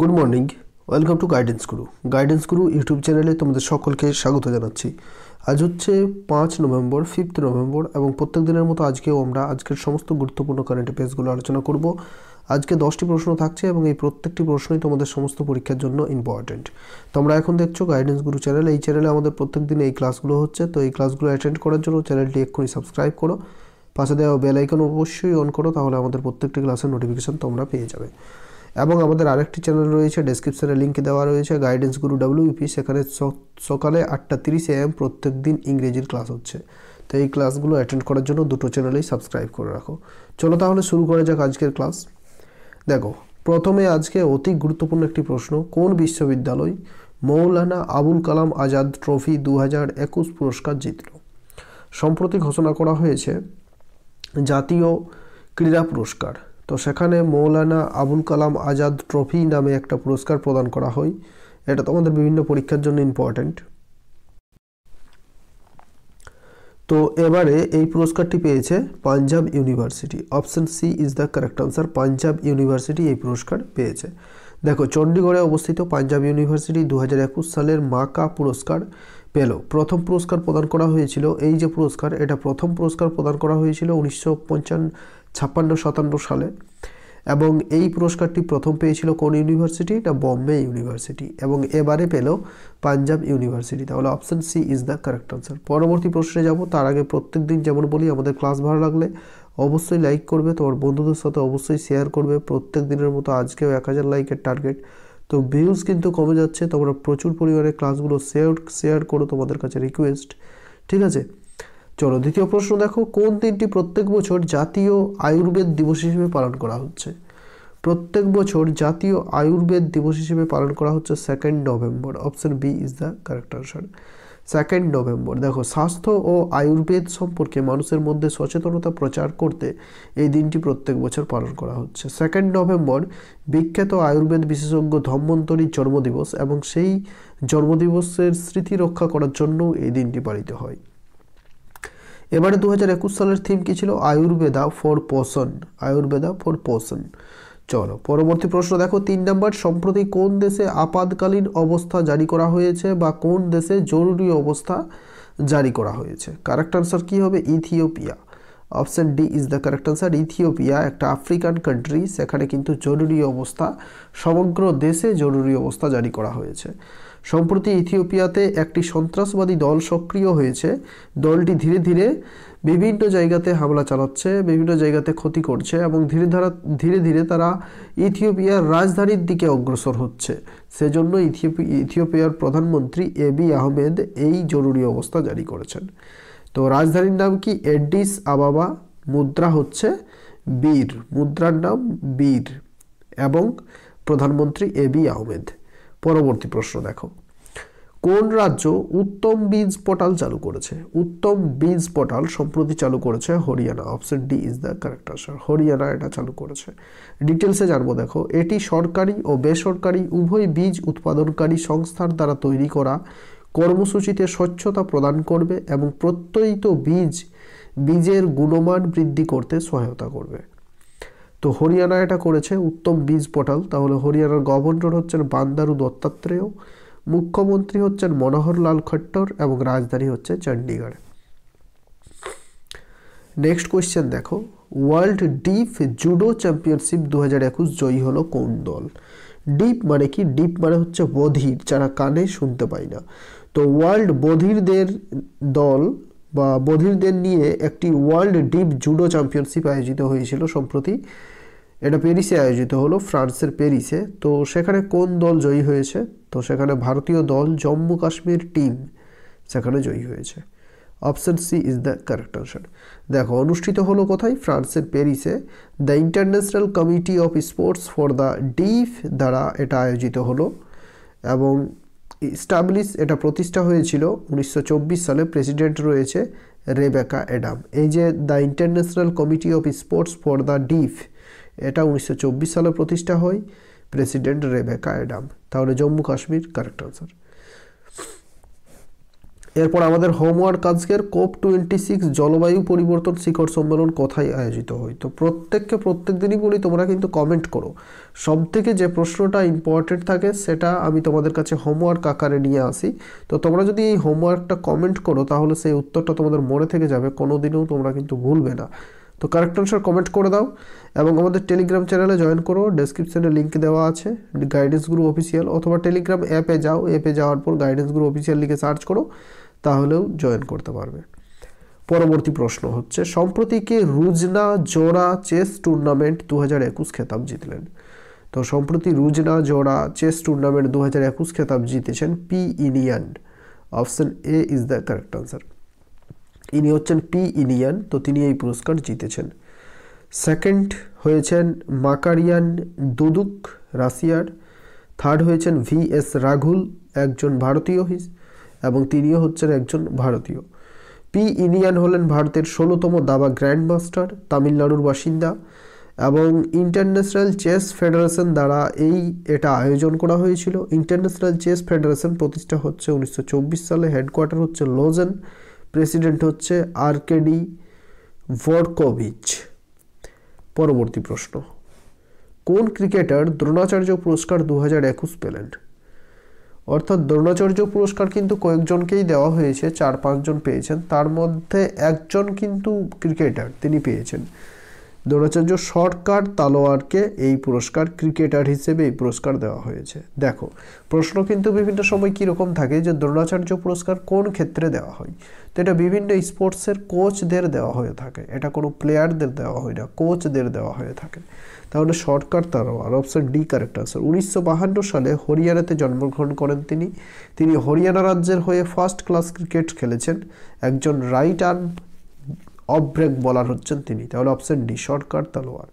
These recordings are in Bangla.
Good morning welcome to guidance guru guidance guru YouTube চ্যানেলে তোমাদের সকলকে স্বাগত জানাচ্ছি আজ হচ্ছে পাঁচ নভেম্বর ফিফথ নভেম্বর এবং প্রত্যেক দিনের মতো আজকেও আমরা আজকের সমস্ত গুরুত্বপূর্ণ কারেন্ট অ্যাফেয়ার্সগুলো আলোচনা করব আজকে দশটি প্রশ্ন থাকছে এবং এই প্রত্যেকটি প্রশ্নই তোমাদের সমস্ত পরীক্ষার জন্য ইম্পর্ট্যান্ট তোমরা এখন দেখছো গাইডেন্স গুরু চ্যানেল এই চ্যানেলে আমাদের প্রত্যেক দিন এই ক্লাসগুলো হচ্ছে তো এই ক্লাসগুলো অ্যাটেন্ড করার জন্য চ্যানেলটি এক্ষুনি সাবস্ক্রাইব করো পাশে দেওয়া বেল আইকন অবশ্যই অন করো তাহলে আমাদের প্রত্যেকটি ক্লাসের নোটিফিকেশন তোমরা পেয়ে যাবে এবং আমাদের আরেকটি চ্যানেল রয়েছে ডেসক্রিপশানে লিঙ্ক দেওয়া রয়েছে গাইডেন্স গুরু ডাব্লিউপি সেখানে সকালে আটটা তিরিশ এম প্রত্যেক দিন ইংরেজির ক্লাস হচ্ছে তো এই ক্লাসগুলো অ্যাটেন্ড করার জন্য দুটো চ্যানেলেই সাবস্ক্রাইব করে রাখো চলো তাহলে শুরু করা যাক আজকের ক্লাস দেখো প্রথমে আজকে অতি গুরুত্বপূর্ণ একটি প্রশ্ন কোন বিশ্ববিদ্যালয় মৌলানা আবুল কালাম আজাদ ট্রফি দু পুরস্কার জিতল সম্প্রতি ঘোষণা করা হয়েছে জাতীয় ক্রীড়া পুরস্কার তো সেখানে মৌলানা আবুল কালাম আজাদ ট্রফি নামে একটা পুরস্কার প্রদান করা হয় এটা আমাদের বিভিন্ন পরীক্ষার জন্য ইম্পর্ট্যান্ট তো এবারে এই পুরস্কারটি পেয়েছে Punjab university option C is the correct answer Punjab university এই পুরস্কার পেয়েছে দেখো চণ্ডীগড়ে অবস্থিত পাঞ্জাব ইউনিভার্সিটি দু সালের মাকা পুরস্কার পেল প্রথম পুরস্কার প্রদান করা হয়েছিল এই যে পুরস্কার এটা প্রথম পুরস্কার প্রদান করা হয়েছিল উনিশশো ছাপ্পান্ন সাতান্ন সালে এবং এই পুরস্কারটি প্রথম পেয়েছিল কোন ইউনিভার্সিটি না বম্বে ইউনিভার্সিটি এবং এবারে পেল পাঞ্জাব ইউনিভার্সিটি তাহলে option C is the correct answer পরবর্তী প্রশ্নে যাব তার আগে প্রত্যেক দিন যেমন বলি আমাদের ক্লাস ভালো লাগলে অবশ্যই লাইক করবে তোমার বন্ধুদের সাথে অবশ্যই শেয়ার করবে প্রত্যেক দিনের মতো আজকেও এক হাজার লাইকের টার্গেট তো ভিউজ কিন্তু কমে যাচ্ছে তোমরা প্রচুর পরিমাণে ক্লাসগুলো শেয়ার শেয়ার করো তোমাদের কাছে রিকোয়েস্ট ঠিক আছে চলো দ্বিতীয় প্রশ্ন দেখো কোন দিনটি প্রত্যেক বছর জাতীয় আয়ুর্বেদ দিবস হিসেবে পালন করা হচ্ছে প্রত্যেক বছর জাতীয় আয়ুর্বেদ দিবস হিসেবে পালন করা হচ্ছে second November option B is the correct answer second November দেখো স্বাস্থ্য ও আয়ুর্বেদ সম্পর্কে মানুষের মধ্যে সচেতনতা প্রচার করতে এই দিনটি প্রত্যেক বছর পালন করা হচ্ছে সেকেন্ড নভেম্বর বিখ্যাত আয়ুর্বেদ বিশেষজ্ঞ ধন্বন্তরীর জন্মদিবস এবং সেই জন্মদিবসের স্মৃতি রক্ষা করার জন্য এই দিনটি পালিত হয় এবারে দু হাজার একুশ সালের থিম কী ছিল আয়ুর্বেদা ফর পোষণ আয়ুর্বেদা ফর পোষণ চলো পরবর্তী প্রশ্ন দেখো তিন নম্বর সম্প্রতি কোন দেশে আপাতকালীন অবস্থা জারি করা হয়েছে বা কোন দেশে জরুরি অবস্থা জারি করা হয়েছে কারেক্ট আনসার কী হবে Ethiopia option D is the correct answer Ethiopia একটা আফ্রিকান কান্ট্রি সেখানে কিন্তু জরুরি অবস্থা সমগ্র দেশে জরুরি অবস্থা জারি করা হয়েছে সম্প্রতি ইথিওপিয়াতে একটি সন্ত্রাসবাদী দল সক্রিয় হয়েছে দলটি ধীরে ধীরে বিভিন্ন জায়গাতে হামলা চালাচ্ছে বিভিন্ন জায়গাতে ক্ষতি করছে এবং ধীরে ধারা ধীরে ধীরে তারা ইথিওপিয়ার রাজধানীর দিকে অগ্রসর হচ্ছে সেজন্য ইথিওপি ইথিওপিয়ার প্রধানমন্ত্রী এবি আহমেদ এই জরুরি অবস্থা জারি করেছেন তো রাজধানীর নাম কি এডিস আবাবা মুদ্রা হচ্ছে বীর মুদ্রার নাম বীর এবং প্রধানমন্ত্রী এবি আহমেদ পরবর্তী প্রশ্ন দেখো কোন রাজ্য উত্তম বীজ পোর্টাল চালু করেছে উত্তম বীজ পোর্টাল সম্প্রতি চালু করেছে Haryana option D is the correct answer Haryana এটা চালু করেছে ডিটেলসে জানবো দেখো এটি সরকারি ও বেসরকারি উভয় বীজ উৎপাদনকারী সংস্থার দ্বারা তৈরি করা কর্মসূচিতে স্বচ্ছতা প্রদান করবে এবং প্রত্যয়িত বীজ বীজের গুণমান বৃদ্ধি করতে সহায়তা করবে তো হরিয়ানা এটা করেছে উত্তম বীজ পোর্টাল তাহলে হরিয়ানার গভর্নর হচ্ছেন বান্দারু দত্তাত্রেয় মুখ্যমন্ত্রী হচ্ছেন মনোহর লাল খট্টর এবং রাজধানী হচ্ছে চণ্ডীগড় নেক্সট কোয়েশ্চেন দেখো ওয়ার্ল্ড ডিপ জুডো চ্যাম্পিয়নশিপ দু হাজার একুশ জয়ী হলো কোন দল ডিপ মানে কি ডিপ মানে হচ্ছে বধির যারা কানে শুনতে পায় না তো ওয়ার্ল্ড বধিরদের দল বা বধিরদের নিয়ে একটি ওয়ার্ল্ড ডিপ জুডো চ্যাম্পিয়নশিপ আয়োজিত হয়েছিল সম্প্রতি এটা প্যারিসে আয়োজিত হলো ফ্রান্সের প্যারিসে তো সেখানে কোন দল জয়ী হয়েছে তো সেখানে ভারতীয় দল জম্মু কাশ্মীর টিম সেখানে জয়ী হয়েছে option C is the correct answer দেখো অনুষ্ঠিত হলো কোথায় ফ্রান্সের প্যারিসে the international committee of sports for the deaf দ্বারা এটা আয়োজিত হলো এবং ইস্টাবলিশ এটা প্রতিষ্ঠা হয়েছিল উনিশশো সালে প্রেসিডেন্ট রয়েছে রেবেকা অ্যাডাম এই যে the international committee of sports for the deaf এটা উনিশশো সালে প্রতিষ্ঠা হয় প্রেসিডেন্ট রেবেকা অ্যাডাম তাহলে জম্মু কাশ্মীর কারেক্ট আনসার এরপর আমাদের হোমওয়ার্ক আজকের কোপ টোয়েন্টি সিক্স জলবায়ু পরিবর্তন শিখর সম্মেলন কোথায় আয়োজিত হয় তো প্রত্যেককে প্রত্যেক দিনই বলি তোমরা কিন্তু কমেন্ট করো সব থেকে যে প্রশ্নটা ইম্পর্টেন্ট থাকে সেটা আমি তোমাদের কাছে হোমওয়ার্ক আকারে নিয়ে আসি তো তোমরা যদি এই হোমওয়ার্কটা কমেন্ট করো তাহলে সেই উত্তরটা তোমাদের মনে থেকে যাবে কোনো দিনেও তোমরা কিন্তু ভুলবে না তো কারেক্ট অ্যান্সার কমেন্ট করে দাও এবং আমাদের টেলিগ্রাম চ্যানেলে জয়েন করো ডেসক্রিপশানে লিঙ্ক দেওয়া আছে গাইডেন্স গ্রুপ অফিসিয়াল অথবা টেলিগ্রাম অ্যাপে যাও অ্যাপে যাওয়ার পর গাইডেন্স গ্রুপ অফিসিয়াল লিখে সার্চ করো তাহলেও জয়েন করতে পারবে পরবর্তী প্রশ্ন হচ্ছে সম্প্রতিকে রুজনা জোড়া চেস টুর্নামেন্ট দু হাজার একুশ খেতাব জিতলেন তো সম্প্রতি রুজনা জোড়া চেস টুর্নামেন্ট দু হাজার একুশ খেতাব জিতেছেন P Iniyan option A is the correct answer ইনি হচ্ছেন পি ইলিয়ান তো তিনি এই পুরস্কার জিতেছেন সেকেন্ড হয়েছেন মাকারিয়ান দুদুক রাশিয়ার থার্ড হয়েছেন ভি এস রাঘুল একজন ভারতীয় হিস এবং তিনিও হচ্ছেন একজন ভারতীয় পি ইনিয়ান হলেন ভারতের ষোলোতম দাবা গ্র্যান্ড মাস্টার তামিলনাড়ুর বাসিন্দা এবং ইন্টারন্যাশনাল চেস ফেডারেশন দ্বারা এই এটা আয়োজন করা হয়েছিল ইন্টারন্যাশনাল চেস ফেডারেশন প্রতিষ্ঠা হচ্ছে উনিশশো সালে হেডকোয়ার্টার হচ্ছে লোজেন প্রেসিডেন্ট হচ্ছে আরকেডি ভডকোভিচ পরবর্তী প্রশ্ন কোন ক্রিকেটার দ্রোণাচার্য পুরস্কার দু হাজার একুশ পেলেন অর্থাৎ দ্রোণাচার্য পুরস্কার কিন্তু কয়েকজনকেই দেওয়া হয়েছে চার পাঁচজন পেয়েছেন তার মধ্যে একজন কিন্তু ক্রিকেটার তিনি পেয়েছেন দ্রোণাচার্য সরকার তালোয়ারকে এই পুরস্কার ক্রিকেটার হিসেবে এই পুরস্কার দেওয়া হয়েছে দেখো প্রশ্ন কিন্তু বিভিন্ন সময় কীরকম থাকে যে দ্রোণাচার্য পুরস্কার কোন ক্ষেত্রে দেওয়া হয় তো এটা বিভিন্ন স্পোর্টসের কোচদের দেওয়া হয়ে থাকে এটা কোনো প্লেয়ারদের দেওয়া হয় না কোচদের দেওয়া হয়ে থাকে তাহলে সরকার Talwar option D correct answer উনিশশো বাহান্ন সালে হরিয়ানাতে জন্মগ্রহণ করেন তিনি তিনি হরিয়ানা রাজ্যের হয়ে ফার্স্ট ক্লাস ক্রিকেট খেলেছেন একজন রাইট আর্ম অফ ব্রেক বলার হচ্ছেন তিনি তাহলে option D Sarkar Talwar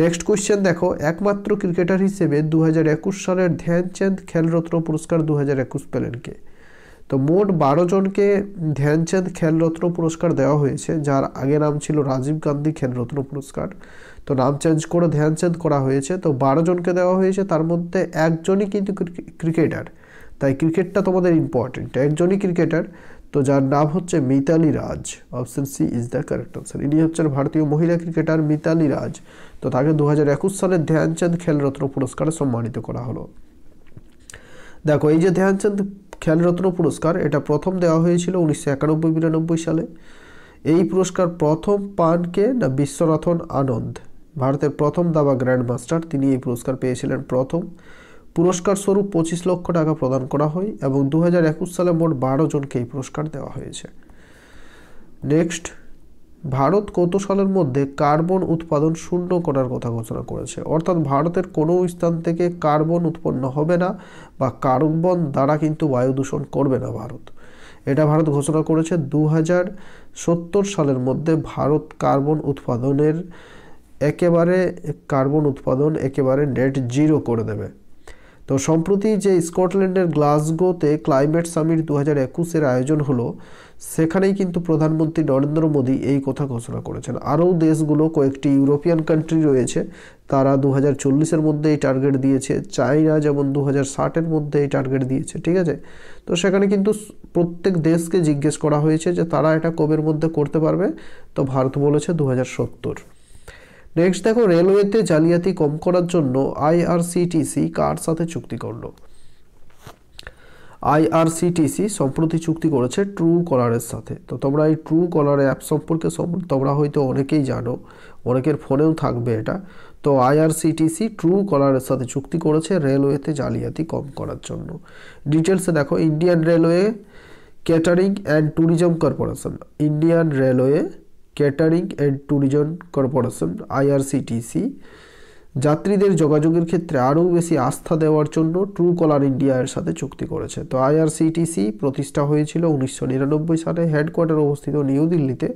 next question দেখো একমাত্র ক্রিকেটার হিসেবে দু হাজার একুশ সালের ধ্যানচাঁদ খেলরত্ন পুরস্কার দু হাজার পেলেন কে তো মোট বারো জনকে ধ্যানচাঁদ খেলরত্ন পুরস্কার দেওয়া হয়েছে যার আগে নাম ছিল রাজীব গান্ধী খেলরত্ন পুরস্কার তো নাম চেঞ্জ করে ধ্যানচাঁদ করা হয়েছে তো বারো জনকে দেওয়া হয়েছে তার মধ্যে একজনই কিন্তু ক্রিকেটার তাই ক্রিকেটটা তোমাদের ইম্পর্টেন্ট একজনই ক্রিকেটার তো যার নাম হচ্ছে Mithali Raj option C is the correct option ইনি হচ্ছেন ভারতীয় মহিলা ক্রিকেটার মিতালি রাজ তো তাকে দু হাজার একুশ সালে ধ্যানচাঁদ খেলরত্ন পুরস্কারে সম্মানিত করা হলো দেখো এই যে ধ্যানচাঁদ খেলরত্ন পুরস্কার এটা প্রথম দেওয়া হয়েছিল উনিশশো একানব্বই বিরানব্বই সালে এই পুরস্কার প্রথম পানকে না বিশ্বরথন আনন্দ ভারতের প্রথম দাবা গ্র্যান্ড মাস্টার তিনি এই পুরস্কার পেয়েছিলেন প্রথম পুরস্কার স্বরূপ পঁচিশ লক্ষ টাকা প্রদান করা হয় এবং দু সালে মোট বারো জনকে এই পুরস্কার দেওয়া হয়েছে নেক্সট ভারত কত সালের মধ্যে কার্বন উৎপাদন শূন্য করার কথা ঘোষণা করেছে অর্থাৎ ভারতের কোনো স্থান থেকে কার্বন উৎপন্ন হবে না বা কার্বন দ্বারা কিন্তু বায়ু দূষণ করবে না ভারত এটা ভারত ঘোষণা করেছে দু সালের মধ্যে ভারত কার্বন উৎপাদনের একেবারে কার্বন উৎপাদন একেবারে নেট জিরো করে দেবে তো সম্প্রতি যে স্কটল্যান্ডের গ্লাসগোতে ক্লাইমেট সামিট দু হাজার একুশের আয়োজন হলো সেখানেই কিন্তু প্রধানমন্ত্রী নরেন্দ্র মোদী এই কথা ঘোষণা করেছেন আরও দেশগুলো কয়েকটি ইউরোপিয়ান কান্ট্রি রয়েছে তারা দু হাজার চল্লিশের মধ্যে এই টার্গেট দিয়েছে চাইনা যেমন দু হাজার ষাটের মধ্যে এই টার্গেট দিয়েছে ঠিক আছে তো সেখানে কিন্তু প্রত্যেক দেশকে জিজ্ঞেস করা হয়েছে যে তারা এটা কবের মধ্যে করতে পারবে তো ভারত বলেছে দু হাজার সত্তর নেক্সট দেখো রেলওয়েতে জালিয়াতি কম করার জন্য আইআরসিটিসি কার সাথে চুক্তি করলো আইআরসিটিসি সম্প্রতি চুক্তি করেছে ট্রু কলারের সাথে তো তোমরা এই ট্রু কলার অ্যাপ সম্পর্কে তোমরা হয়তো অনেকেই জানো অনেকের ফোনেও থাকবে এটা তো আইআরসিটিসি ট্রু কলারের সাথে চুক্তি করেছে রেলওয়েতে জালিয়াতি কম করার জন্য ডিটেলসে দেখো Indian railway catering and tourism corporation Indian railway catering and tourism corporation IRCTC যাত্রীদের যোগাযোগের ক্ষেত্রে আরও বেশি আস্থা দেওয়ার জন্য ট্রু কলার ইন্ডিয়া এর সাথে চুক্তি করেছে তো আইআরসিটিসি প্রতিষ্ঠা হয়েছিল উনিশশো নিরানব্বই সালে হেডকোয়ার্টার অবস্থিত নিউ দিল্লিতে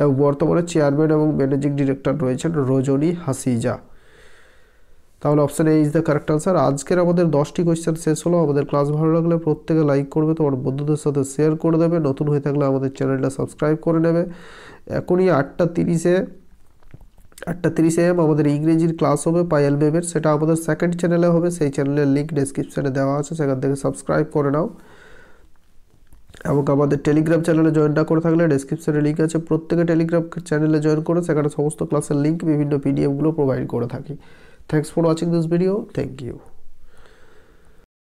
এবং বর্তমানে চেয়ারম্যান এবং ম্যানেজিং ডিরেক্টর রয়েছেন রজনী হাসিজা তাহলে option A is the correct answer আজকের আমাদের দশটি কোয়েশ্চেন শেষ হলো আমাদের ক্লাস ভালো লাগলে প্রত্যেকে লাইক করবে তোমার বন্ধুদের সাথে শেয়ার করে দেবে নতুন হয়ে থাকলে আমাদের চ্যানেলটা সাবস্ক্রাইব করে নেবে এখনই আটটা তিরিশে আটটা তিরিশে এম আমাদের ইংরেজির ক্লাস হবে পায়েল বেবের সেটা আমাদের সেকেন্ড চ্যানেলে হবে সেই চ্যানেলের লিঙ্ক ডেসক্রিপশানে দেওয়া আছে সেখান থেকে সাবস্ক্রাইব করে নাও এবং আমাদের টেলিগ্রাম চ্যানেলে জয়েন না করে থাকলে ডেসক্রিপশানে লিঙ্ক আছে প্রত্যেকে টেলিগ্রাম চ্যানেলে জয়েন করে সেখানে সমস্ত ক্লাসের লিঙ্ক বিভিন্ন পিডিএফগুলো প্রোভাইড করে থাকি Thanks for watching this video. Thank you.